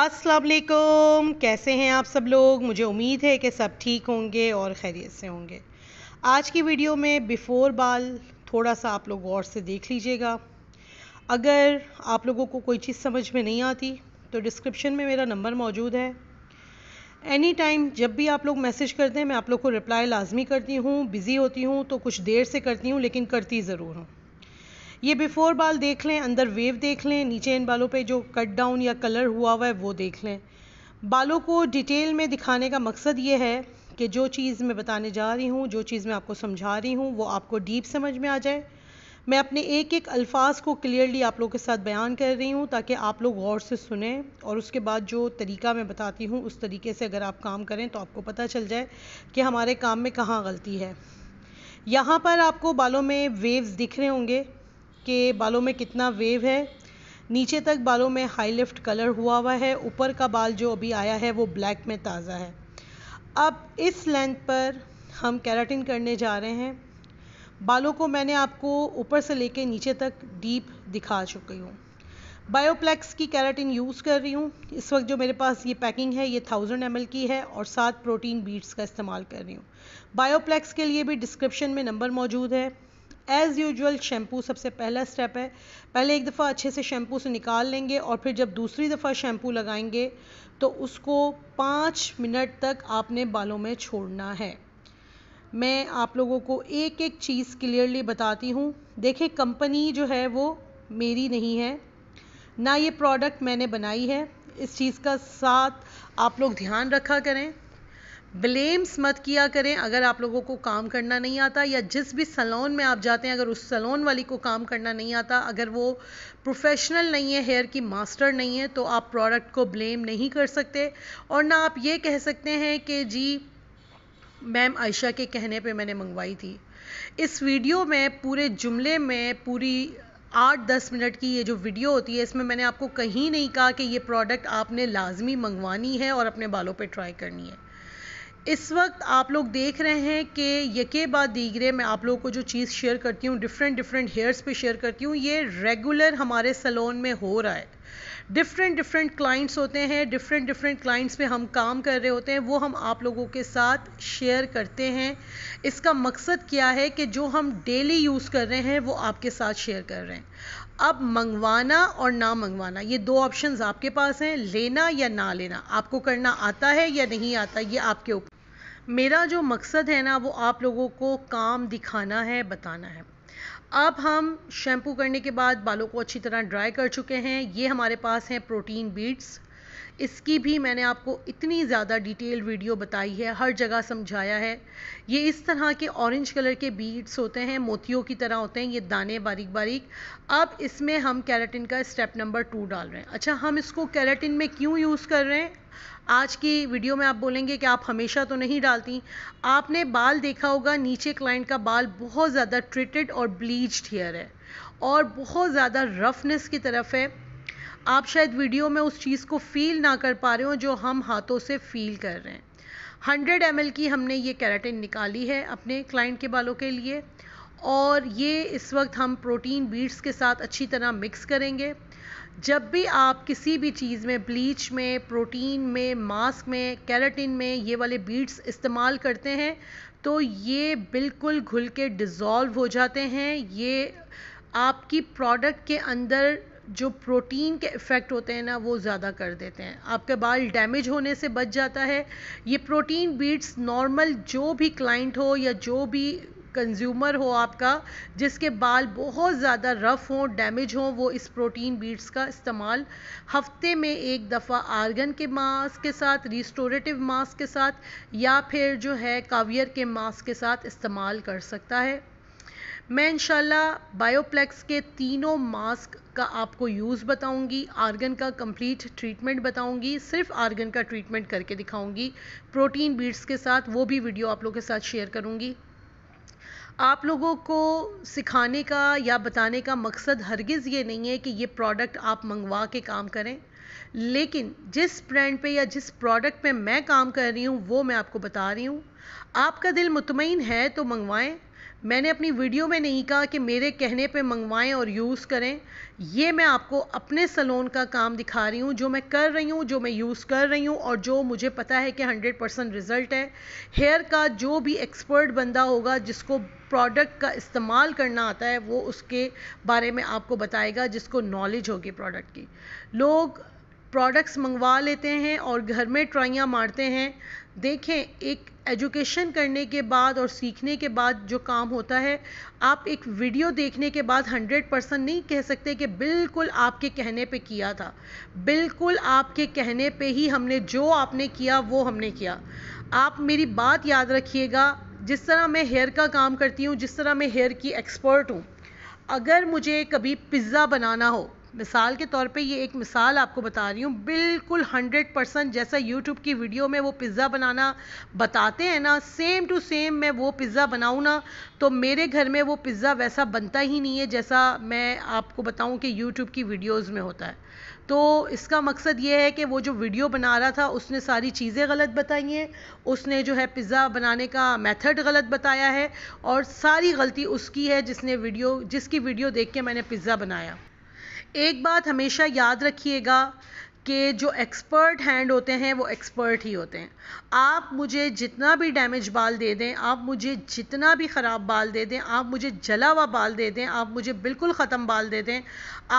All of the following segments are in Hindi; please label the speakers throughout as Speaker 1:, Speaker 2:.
Speaker 1: अस्सलाम वालेकुम कैसे हैं आप सब लोग मुझे उम्मीद है कि सब ठीक होंगे और खैरियत से होंगे आज की वीडियो में बिफ़ोर बाल थोड़ा सा आप लोग गौर से देख लीजिएगा अगर आप लोगों को कोई चीज़ समझ में नहीं आती तो डिस्क्रिप्शन में मेरा नंबर मौजूद है एनी टाइम जब भी आप लोग मैसेज करते हैं मैं आप लोग को रिप्लाई लाजमी करती हूँ बिज़ी होती हूँ तो कुछ देर से करती हूँ लेकिन करती ज़रूर हूँ ये बिफोर बाल देख लें अंदर वेव देख लें नीचे इन बालों पे जो कट डाउन या कलर हुआ हुआ है वो देख लें बालों को डिटेल में दिखाने का मकसद ये है कि जो चीज़ मैं बताने जा रही हूँ जो चीज़ मैं आपको समझा रही हूँ वो आपको डीप समझ में आ जाए मैं अपने एक एक अल्फाज को क्लियरली आप लोगों के साथ बयान कर रही हूँ ताकि आप लोग गौर से सुने और उसके बाद जो तरीका मैं बताती हूँ उस तरीके से अगर आप काम करें तो आपको पता चल जाए कि हमारे काम में कहाँ गलती है यहाँ पर आपको बालों में वेव्स दिख रहे होंगे के बालों में कितना वेव है नीचे तक बालों में हाई लिफ्ट कलर हुआ हुआ है ऊपर का बाल जो अभी आया है वो ब्लैक में ताज़ा है अब इस लेंथ पर हम कैराटिन करने जा रहे हैं बालों को मैंने आपको ऊपर से लेके नीचे तक डीप दिखा चुकी हूँ बायोप्लेक्स की कैराटिन यूज़ कर रही हूँ इस वक्त जो मेरे पास ये पैकिंग है ये थाउजेंड एम की है और सात प्रोटीन बीट्स का इस्तेमाल कर रही हूँ बायोप्लेक्स के लिए भी डिस्क्रिप्शन में नंबर मौजूद है एज़ यूजल शैम्पू सबसे पहला स्टेप है पहले एक दफ़ा अच्छे से शैम्पू से निकाल लेंगे और फिर जब दूसरी दफ़ा शैम्पू लगाएंगे तो उसको पाँच मिनट तक आपने बालों में छोड़ना है मैं आप लोगों को एक एक चीज़ क्लियरली बताती हूँ देखें कंपनी जो है वो मेरी नहीं है ना ये प्रोडक्ट मैंने बनाई है इस चीज़ का साथ आप लोग ध्यान रखा करें ब्लेम्स मत किया करें अगर आप लोगों को काम करना नहीं आता या जिस भी सलोन में आप जाते हैं अगर उस सलोन वाली को काम करना नहीं आता अगर वो प्रोफेशनल नहीं है हेयर की मास्टर नहीं है तो आप प्रोडक्ट को ब्लेम नहीं कर सकते और ना आप ये कह सकते हैं कि जी मैम आयशा के कहने पे मैंने मंगवाई थी इस वीडियो में पूरे जुमले में पूरी आठ दस मिनट की ये जो वीडियो होती है इसमें मैंने आपको कहीं नहीं कहा कि ये प्रोडक्ट आपने लाजमी मंगवानी है और अपने बालों पे ट्राई करनी है इस वक्त आप लोग देख रहे हैं कि यके बाद दीगरे मैं आप लोगों को जो चीज़ शेयर करती हूँ डिफरेंट डिफरेंट हेयर्स पे शेयर करती हूँ ये रेगुलर हमारे सलोन में हो रहा है डिफरेंट डिफरेंट क्लाइंट्स होते हैं डिफरेंट डिफरेंट क्लाइंट्स पे हम काम कर रहे होते हैं वो हम आप लोगों के साथ शेयर करते हैं इसका मकसद क्या है कि जो हम डेली यूज़ कर रहे हैं वो आपके साथ शेयर कर रहे हैं अब मंगवाना और ना मंगवाना ये दो ऑप्शंस आपके पास हैं लेना या ना लेना आपको करना आता है या नहीं आता ये आपके ऊपर मेरा जो मकसद है ना वो आप लोगों को काम दिखाना है बताना है अब हम शैम्पू करने के बाद बालों को अच्छी तरह ड्राई कर चुके हैं ये हमारे पास हैं प्रोटीन बीट्स इसकी भी मैंने आपको इतनी ज़्यादा डिटेल वीडियो बताई है हर जगह समझाया है ये इस तरह के ऑरेंज कलर के बीड्स होते हैं मोतियों की तरह होते हैं ये दाने बारीक बारीक अब इसमें हम कैरेटिन का स्टेप नंबर टू डाल रहे हैं अच्छा हम इसको कैरेटिन में क्यों यूज़ कर रहे हैं आज की वीडियो में आप बोलेंगे कि आप हमेशा तो नहीं डालती आपने बाल देखा होगा नीचे क्लाइंट का बाल बहुत ज़्यादा ट्रीटेड और ब्लीच्ड हेयर है और बहुत ज़्यादा रफनेस की तरफ है आप शायद वीडियो में उस चीज़ को फील ना कर पा रहे हो जो हम हाथों से फील कर रहे हैं 100 एम की हमने ये कैराटिन निकाली है अपने क्लाइंट के बालों के लिए और ये इस वक्त हम प्रोटीन बीट्स के साथ अच्छी तरह मिक्स करेंगे जब भी आप किसी भी चीज़ में ब्लीच में प्रोटीन में मास्क में कैरेटिन में ये वाले बीट्स इस्तेमाल करते हैं तो ये बिल्कुल घुल के डिज़ोल्व हो जाते हैं ये आपकी प्रोडक्ट के अंदर जो प्रोटीन के इफ़ेक्ट होते हैं ना वो ज़्यादा कर देते हैं आपके बाल डैमेज होने से बच जाता है ये प्रोटीन बीट्स नॉर्मल जो भी क्लाइंट हो या जो भी कंज्यूमर हो आपका जिसके बाल बहुत ज़्यादा रफ़ हों डैमेज हों वो इस प्रोटीन बीट्स का इस्तेमाल हफ्ते में एक दफ़ा आर्गन के मास्क के साथ रिस्टोरेटिव मास्क के साथ या फिर जो है कावियर के मास्क के साथ इस्तेमाल कर सकता है मैं इंशाल्लाह बायोप्लेक्स के तीनों मास्क का आपको यूज़ बताऊंगी आर्गन का कंप्लीट ट्रीटमेंट बताऊंगी सिर्फ आर्गन का ट्रीटमेंट करके दिखाऊंगी प्रोटीन बीट्स के साथ वो भी वीडियो आप लोगों के साथ शेयर करूंगी आप लोगों को सिखाने का या बताने का मकसद हरगिज़ ये नहीं है कि ये प्रोडक्ट आप मंगवा के काम करें लेकिन जिस ब्रांड पे या जिस प्रोडक्ट पे मैं काम कर रही हूँ वो मैं आपको बता रही हूँ आपका दिल मुतमिन है तो मंगवाएं मैंने अपनी वीडियो में नहीं कहा कि मेरे कहने पे मंगवाएं और यूज़ करें ये मैं आपको अपने सलोन का काम दिखा रही हूँ जो मैं कर रही हूँ जो मैं यूज़ कर रही हूँ और जो मुझे पता है कि 100 परसेंट रिज़ल्ट है हेयर का जो भी एक्सपर्ट बंदा होगा जिसको प्रोडक्ट का इस्तेमाल करना आता है वो उसके बारे में आपको बताएगा जिसको नॉलेज होगी प्रोडक्ट की लोग प्रोडक्ट्स मंगवा लेते हैं और घर में ट्राइयाँ मारते हैं देखें एक एजुकेशन करने के बाद और सीखने के बाद जो काम होता है आप एक वीडियो देखने के बाद हंड्रेड परसेंट नहीं कह सकते कि बिल्कुल आपके कहने पे किया था बिल्कुल आपके कहने पे ही हमने जो आपने किया वो हमने किया आप मेरी बात याद रखिएगा जिस तरह मैं हेयर का काम करती हूँ जिस तरह मैं हेयर की एक्सपर्ट हूँ अगर मुझे कभी पिज़्ज़ा बनाना हो मिसाल के तौर पे ये एक मिसाल आपको बता रही हूँ बिल्कुल 100 परसेंट जैसा यूट्यूब की वीडियो में वो पिज़्ज़ा बनाना बताते हैं ना सेम टू सेम मैं वो पिज़्ज़ा बनाऊँ ना तो मेरे घर में वो पिज़्ज़ा वैसा बनता ही नहीं है जैसा मैं आपको बताऊँ कि यूट्यूब की वीडियोज़ में होता है तो इसका मकसद ये है कि वो जो वीडियो बना रहा था उसने सारी चीज़ें गलत बताई हैं उसने जो है पिज़्ज़ा बनाने का मेथड गलत बताया है और सारी गलती उसकी है जिसने वीडियो जिसकी वीडियो देख के मैंने पिज़्ज़ा बनाया एक बात हमेशा याद रखिएगा कि जो एक्सपर्ट हैंड होते हैं वो एक्सपर्ट ही होते हैं आप मुझे जितना भी डैमेज बाल दे दें आप मुझे जितना भी ख़राब बाल दे दें आप मुझे जला हुआ बाल दे दें आप मुझे बिल्कुल ख़त्म बाल दे दें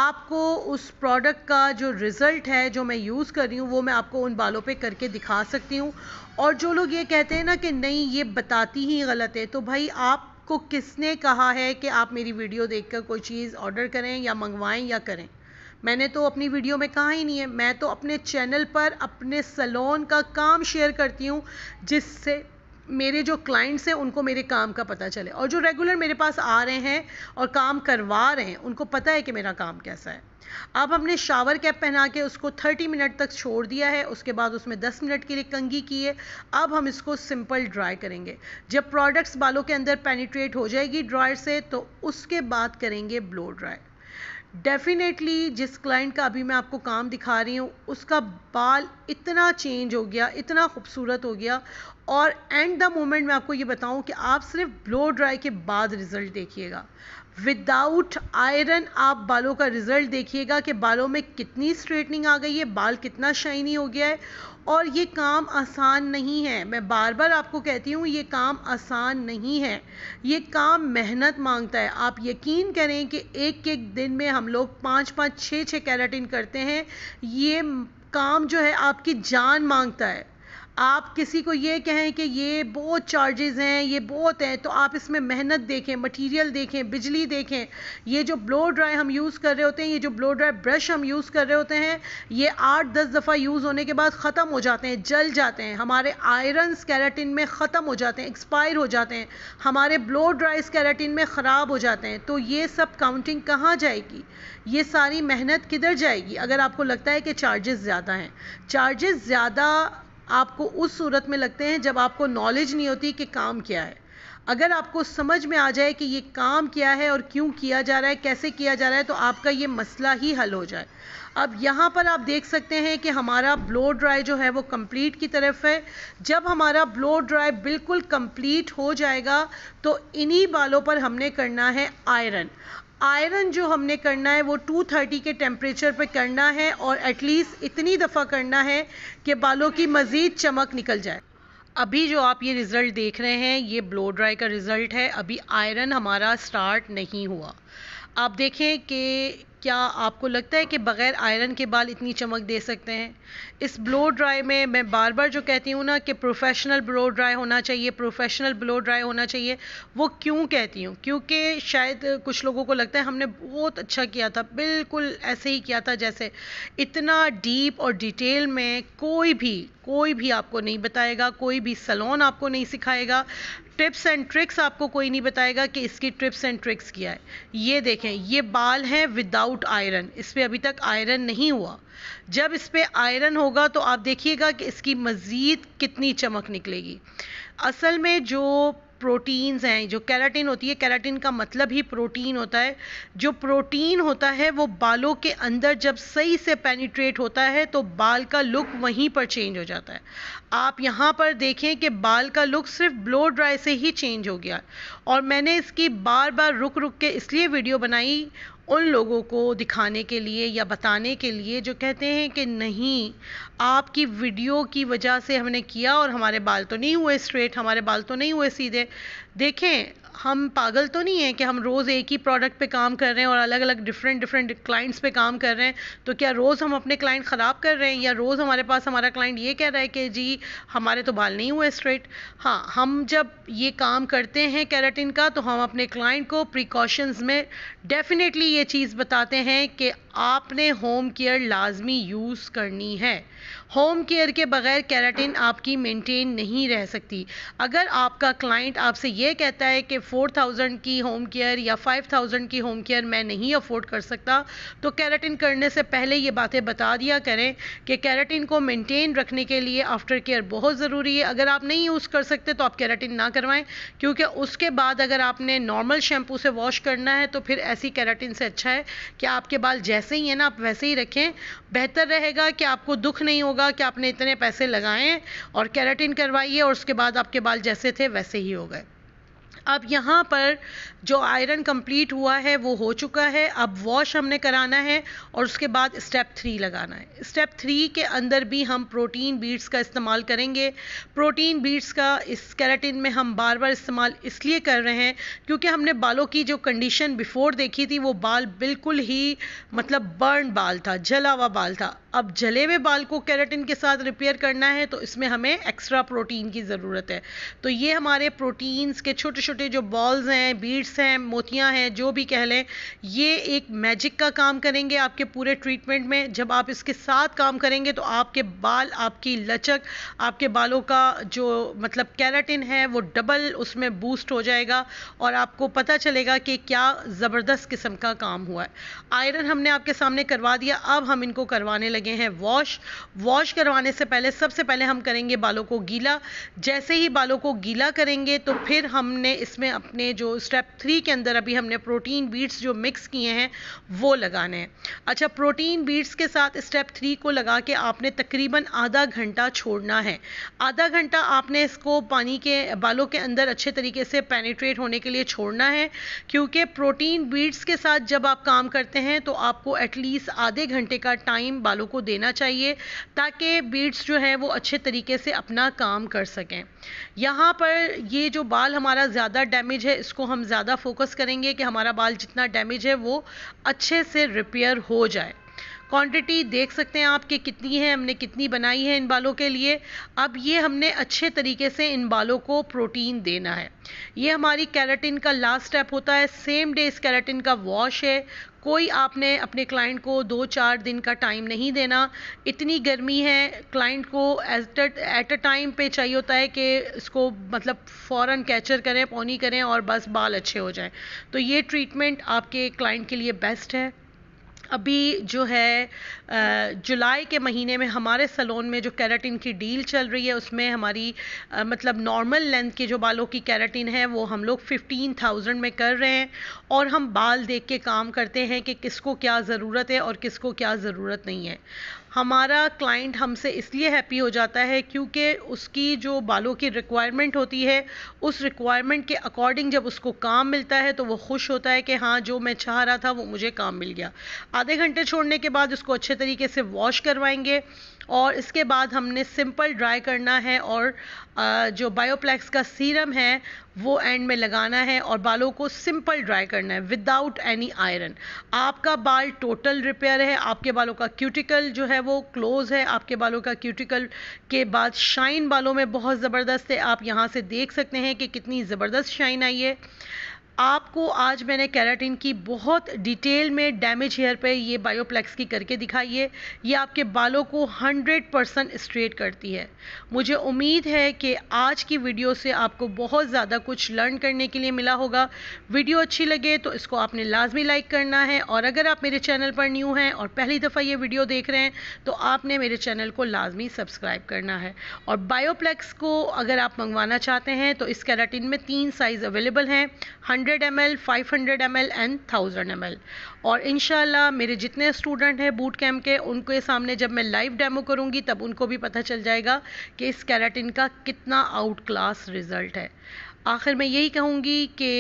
Speaker 1: आपको उस प्रोडक्ट का जो रिज़ल्ट है जो मैं यूज़ कर रही हूँ वो मैं आपको उन बालों पे करके दिखा सकती हूँ और जो लोग ये कहते हैं ना कि नहीं ये बताती ही गलत है तो भाई आप को किसने कहा है कि आप मेरी वीडियो देखकर कोई चीज़ ऑर्डर करें या मंगवाएं या करें मैंने तो अपनी वीडियो में कहा ही नहीं है मैं तो अपने चैनल पर अपने सलोन का काम शेयर करती हूँ जिससे मेरे जो क्लाइंट्स हैं उनको मेरे काम का पता चले और जो रेगुलर मेरे पास आ रहे हैं और काम करवा रहे हैं उनको पता है कि मेरा काम कैसा है अब हमने शावर कैप पहना के उसको 30 मिनट तक छोड़ दिया है उसके बाद उसमें 10 मिनट के लिए कंगी की है अब हम इसको सिंपल ड्राई करेंगे जब प्रोडक्ट्स बालों के अंदर पेनिट्रेट हो जाएगी ड्रायर से तो उसके बाद करेंगे ब्लो ड्राई डेफिनेटली जिस क्लाइंट का अभी मैं आपको काम दिखा रही हूँ उसका बाल इतना चेंज हो गया इतना खूबसूरत हो गया और एंड द मोमेंट मैं आपको ये बताऊँ कि आप सिर्फ ब्लो ड्राई के बाद रिज़ल्ट देखिएगा विदाउट आयरन आप बालों का रिज़ल्ट देखिएगा कि बालों में कितनी स्ट्रेटनिंग आ गई है बाल कितना शाइनी हो गया है और ये काम आसान नहीं है मैं बार बार आपको कहती हूँ ये काम आसान नहीं है ये काम मेहनत मांगता है आप यकीन करें कि एक एक दिन में हम लोग पाँच पाँच छः छः कैरेटिन करते हैं ये काम जो है आपकी जान मांगता है आप किसी को ये कहें कि ये बहुत चार्जेस हैं ये बहुत हैं तो आप इसमें मेहनत देखें मटेरियल देखें बिजली देखें ये जो ब्लो ड्राई हम यूज़ कर रहे होते हैं ये जो ब्लो ड्राई ब्रश हम यूज़ कर रहे होते हैं ये आठ दस दफ़ा यूज़ होने के बाद ख़त्म हो जाते हैं जल जाते हैं हमारे आयरन कैरेटिन में ख़त्म हो जाते हैं एक्सपायर हो जाते हैं हमारे ब्लो ड्राई कैरेटिन में ख़राब हो जाते हैं तो ये सब काउंटिंग कहाँ जाएगी ये सारी मेहनत किधर जाएगी अगर आपको लगता है कि चार्जेस ज़्यादा हैं चार्जेस ज़्यादा आपको उस सूरत में लगते हैं जब आपको नॉलेज नहीं होती कि काम क्या है अगर आपको समझ में आ जाए कि ये काम क्या है और क्यों किया जा रहा है कैसे किया जा रहा है तो आपका ये मसला ही हल हो जाए अब यहाँ पर आप देख सकते हैं कि हमारा ब्लो ड्राई जो है वो कंप्लीट की तरफ है जब हमारा ब्लो ड्राई बिल्कुल कंप्लीट हो जाएगा तो इन्हीं बालों पर हमने करना है आयरन आयरन जो हमने करना है वो 230 के टेम्परेचर पे करना है और एटलीस्ट इतनी दफ़ा करना है कि बालों की मज़ीद चमक निकल जाए अभी जो आप ये रिज़ल्ट देख रहे हैं ये ब्लो ड्राई का रिज़ल्ट है अभी आयरन हमारा स्टार्ट नहीं हुआ आप देखें कि क्या आपको लगता है कि बग़ैर आयरन के बाल इतनी चमक दे सकते हैं इस ब्लो ड्राई में मैं बार बार जो कहती हूँ ना कि प्रोफेशनल ब्लो ड्राई होना चाहिए प्रोफेशनल ब्लो ड्राई होना चाहिए वो क्यों कहती हूँ क्योंकि शायद कुछ लोगों को लगता है हमने बहुत अच्छा किया था बिल्कुल ऐसे ही किया था जैसे इतना डीप और डिटेल में कोई भी कोई भी आपको नहीं बताएगा कोई भी सलोन आपको नहीं सिखाएगा टिप्स एंड ट्रिक्स आपको कोई नहीं बताएगा कि इसकी टिप्स एंड ट्रिक्स क्या है ये देखें ये बाल हैं विदाउट आयरन इस पर अभी तक आयरन नहीं हुआ जब इस पर आयरन होगा तो आप देखिएगा कि इसकी मज़ीद कितनी चमक निकलेगी असल में जो प्रोटीन्स हैं जो कैराटिन होती है कैराटिन का मतलब ही प्रोटीन होता है जो प्रोटीन होता है वो बालों के अंदर जब सही से पेनिट्रेट होता है तो बाल का लुक वहीं पर चेंज हो जाता है आप यहाँ पर देखें कि बाल का लुक सिर्फ ब्लो ड्राई से ही चेंज हो गया और मैंने इसकी बार बार रुक रुक के इसलिए वीडियो बनाई उन लोगों को दिखाने के लिए या बताने के लिए जो कहते हैं कि नहीं आपकी वीडियो की वजह से हमने किया और हमारे बाल तो नहीं हुए स्ट्रेट हमारे बाल तो नहीं हुए सीधे देखें हम पागल तो नहीं हैं कि हम रोज़ एक ही प्रोडक्ट पे काम कर रहे हैं और अलग अलग डिफरेंट डिफरेंट क्लाइंट्स पे काम कर रहे हैं तो क्या रोज़ हम अपने क्लाइंट ख़राब कर रहे हैं या रोज़ हमारे पास हमारा क्लाइंट ये कह रहा है कि जी हमारे तो बाल नहीं हुए स्ट्रेट हाँ हम जब ये काम करते हैं कैराटिन का तो हम अपने क्लाइंट को प्रिकॉशंस में डेफ़िनेटली ये चीज़ बताते हैं कि आपने होम केयर लाजमी यूज़ करनी है होम केयर के बगैर कैराटिन आपकी मेंटेन नहीं रह सकती अगर आपका क्लाइंट आपसे ये कहता है कि 4000 की होम केयर या 5000 की होम केयर मैं नहीं अफोर्ड कर सकता तो कैराटिन करने से पहले ये बातें बता दिया करें कि कैराटिन को मेंटेन रखने के लिए आफ्टर केयर बहुत ज़रूरी है अगर आप नहीं यूज़ कर सकते तो आप कैराटिन ना करवाएं क्योंकि उसके बाद अगर आपने नॉर्मल शैम्पू से वॉश करना है तो फिर ऐसी कैराटिन से अच्छा है कि आपके बाल जैसे ही है ना आप वैसे ही रखें बेहतर रहेगा कि आपको दुख नहीं होगा होगा कि आपने इतने पैसे लगाए और कैरेटिन करवाइए और उसके बाद आपके बाल जैसे थे वैसे ही हो गए अब यहाँ पर जो आयरन कंप्लीट हुआ है वो हो चुका है अब वॉश हमने कराना है और उसके बाद स्टेप थ्री लगाना है स्टेप थ्री के अंदर भी हम प्रोटीन बीट्स का इस्तेमाल करेंगे प्रोटीन बीट्स का इस कैरेटिन में हम बार बार इस्तेमाल इसलिए कर रहे हैं क्योंकि हमने बालों की जो कंडीशन बिफोर देखी थी वो बाल बिल्कुल ही मतलब बर्न बाल था जला हुआ बाल था अब जले हुए बाल को कैरेटिन के साथ रिपेयर करना है तो इसमें हमें एक्स्ट्रा प्रोटीन की ज़रूरत है तो ये हमारे प्रोटीन्स के छोटे छोटे जो बॉल्स हैं बीड्स हैं मोतियाँ हैं जो भी कह लें ये एक मैजिक का काम करेंगे आपके पूरे ट्रीटमेंट में जब आप इसके साथ काम करेंगे तो आपके बाल आपकी लचक आपके बालों का जो मतलब कैरेटिन है वो डबल उसमें बूस्ट हो जाएगा और आपको पता चलेगा कि क्या ज़बरदस्त किस्म का काम हुआ है आयरन हमने आपके सामने करवा दिया अब हम इनको करवाने लगे लगे हैं वॉश वॉश करवाने से पहले सबसे पहले हम करेंगे बालों को गीला जैसे ही बालों को गीला करेंगे तो फिर हमने इसमें अपने जो स्टेप थ्री के अंदर अभी हमने प्रोटीन बीट्स जो मिक्स किए हैं वो लगाने हैं अच्छा प्रोटीन बीट्स के साथ स्टेप थ्री को लगा के आपने तकरीबन आधा घंटा छोड़ना है आधा घंटा आपने इसको पानी के बालों के अंदर अच्छे तरीके से पेनिट्रेट होने के लिए छोड़ना है क्योंकि प्रोटीन बीट्स के साथ जब आप काम करते हैं तो आपको एटलीस्ट आधे घंटे का टाइम बालों को देना चाहिए ताकि बीड्स जो है वो अच्छे तरीके से अपना काम कर सकें यहाँ पर ये जो बाल हमारा ज़्यादा डैमेज है इसको हम ज़्यादा फोकस करेंगे कि हमारा बाल जितना डैमेज है वो अच्छे से रिपेयर हो जाए क्वांटिटी देख सकते हैं आप कि कितनी है हमने कितनी बनाई है इन बालों के लिए अब ये हमने अच्छे तरीके से इन बालों को प्रोटीन देना है ये हमारी कैरेटिन का लास्ट स्टेप होता है सेम डे इस कैरेटिन का वॉश है कोई आपने अपने क्लाइंट को दो चार दिन का टाइम नहीं देना इतनी गर्मी है क्लाइंट को एट अ टाइम पे चाहिए होता है कि इसको मतलब फ़ौर कैचर करें पोनी करें और बस बाल अच्छे हो जाएं तो ये ट्रीटमेंट आपके क्लाइंट के लिए बेस्ट है अभी जो है जुलाई के महीने में हमारे सलोन में जो कैरेटिन की डील चल रही है उसमें हमारी मतलब नॉर्मल लेंथ के जो बालों की कैरेटिन है वो हम लोग फिफ्टीन थाउजेंड में कर रहे हैं और हम बाल देख के काम करते हैं कि किसको क्या ज़रूरत है और किसको क्या ज़रूरत नहीं है हमारा क्लाइंट हमसे इसलिए हैप्पी हो जाता है क्योंकि उसकी जो बालों की रिक्वायरमेंट होती है उस रिक्वायरमेंट के अकॉर्डिंग जब उसको काम मिलता है तो वो खुश होता है कि हाँ जो मैं चाह रहा था वो मुझे काम मिल गया आधे घंटे छोड़ने के बाद उसको अच्छे तरीके से वॉश करवाएंगे और इसके बाद हमने सिंपल ड्राई करना है और जो बायोप्लेक्स का सीरम है वो एंड में लगाना है और बालों को सिंपल ड्राई करना है विदाउट एनी आयरन आपका बाल टोटल रिपेयर है आपके बालों का क्यूटिकल जो है वो क्लोज है आपके बालों का क्यूटिकल के बाद शाइन बालों में बहुत ज़बरदस्त है आप यहाँ से देख सकते हैं कि कितनी ज़बरदस्त शाइन आई है आपको आज मैंने कैराटिन की बहुत डिटेल में डैमेज हेयर पे ये बायोप्लेक्स की करके दिखाई है ये आपके बालों को 100 परसेंट स्ट्रेट करती है मुझे उम्मीद है कि आज की वीडियो से आपको बहुत ज़्यादा कुछ लर्न करने के लिए मिला होगा वीडियो अच्छी लगे तो इसको आपने लाजमी लाइक करना है और अगर आप मेरे चैनल पर न्यू हैं और पहली दफ़ा ये वीडियो देख रहे हैं तो आपने मेरे चैनल को लाजमी सब्सक्राइब करना है और बायोप्लेक्स को अगर आप मंगवाना चाहते हैं तो इस कैराटिन में तीन साइज़ अवेलेबल हैं hundred M L five hundred M L and thousand M L और इन मेरे जितने स्टूडेंट हैं बूट कैम्प के उनके सामने जब मैं लाइव डेमो करूँगी तब उनको भी पता चल जाएगा कि इस कैराटिन का कितना आउट क्लास रिजल्ट है आखिर मैं यही कहूँगी कि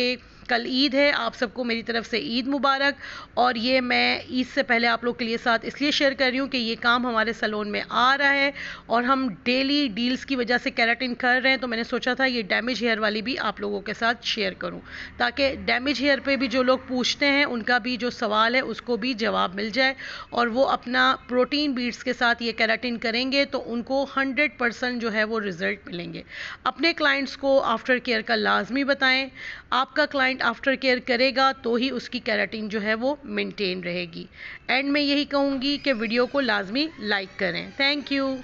Speaker 1: कल ईद है आप सबको मेरी तरफ से ईद मुबारक और ये मैं ईद से पहले आप लोग के लिए साथ इसलिए शेयर कर रही हूँ कि ये काम हमारे सलोन में आ रहा है और हम डेली डील्स की वजह से कैराटिन कर रहे हैं तो मैंने सोचा था ये डैमेज हेयर वाली भी आप लोगों के साथ शेयर करूँ ताकि डैमेज हेयर पर भी जो लोग पूछते हैं उनका भी जो सवाल है उसको भी जवाब मिल जाए और वो अपना प्रोटीन बीट्स के साथ ये कैराटिन करेंगे तो उनको हंड्रेड परसेंट जो है वो रिज़ल्ट मिलेंगे अपने क्लाइंट्स को आफ्टर केयर का लाजमी बताएँ आपका क्लाइंट क्लाइंट आफ्टर केयर करेगा तो ही उसकी कैराटीन जो है वो मेंटेन रहेगी एंड में यही कहूँगी कि वीडियो को लाजमी लाइक करें थैंक यू